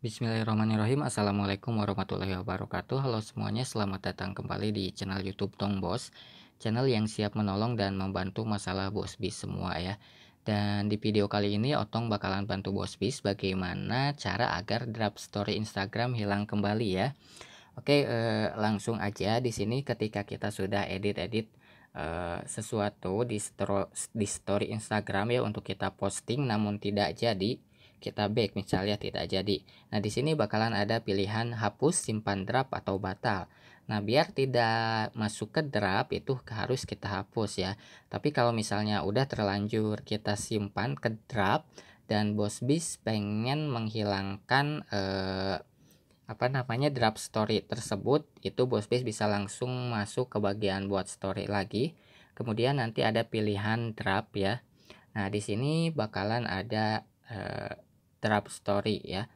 Bismillahirrahmanirrahim Assalamualaikum warahmatullahi wabarakatuh Halo semuanya selamat datang kembali di channel youtube Tong Bos Channel yang siap menolong dan membantu masalah bos bis semua ya Dan di video kali ini Otong bakalan bantu bos bis bagaimana cara agar drop story Instagram hilang kembali ya Oke eh, langsung aja di sini ketika kita sudah edit-edit eh, sesuatu di, di story Instagram ya untuk kita posting namun tidak jadi kita back misalnya tidak jadi. Nah, di sini bakalan ada pilihan hapus, simpan draft atau batal. Nah, biar tidak masuk ke draft itu harus kita hapus ya. Tapi kalau misalnya udah terlanjur kita simpan ke draft dan bos bis pengen menghilangkan eh, apa namanya drop story tersebut itu bos bis bisa langsung masuk ke bagian buat story lagi kemudian nanti ada pilihan drop ya nah di sini bakalan ada eh, drop story ya.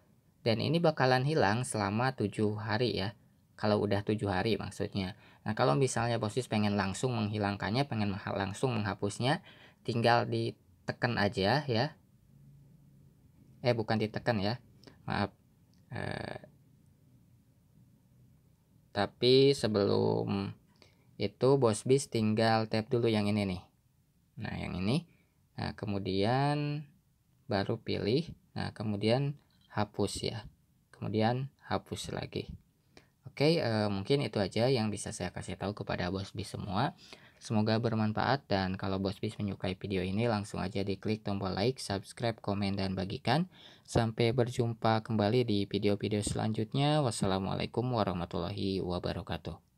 Dan ini bakalan hilang selama tujuh hari ya. Kalau udah tujuh hari maksudnya. Nah kalau misalnya Bosis pengen langsung menghilangkannya, pengen langsung menghapusnya, tinggal ditekan aja ya. Eh bukan ditekan ya, maaf. Eh, tapi sebelum itu Bos Bis tinggal tap dulu yang ini nih. Nah yang ini. Nah kemudian baru pilih Nah, kemudian hapus ya. Kemudian hapus lagi. Oke, eh, mungkin itu aja yang bisa saya kasih tahu kepada Bos Bis semua. Semoga bermanfaat dan kalau Bos Bis menyukai video ini langsung aja diklik tombol like, subscribe, komen, dan bagikan. Sampai berjumpa kembali di video-video selanjutnya. Wassalamualaikum warahmatullahi wabarakatuh.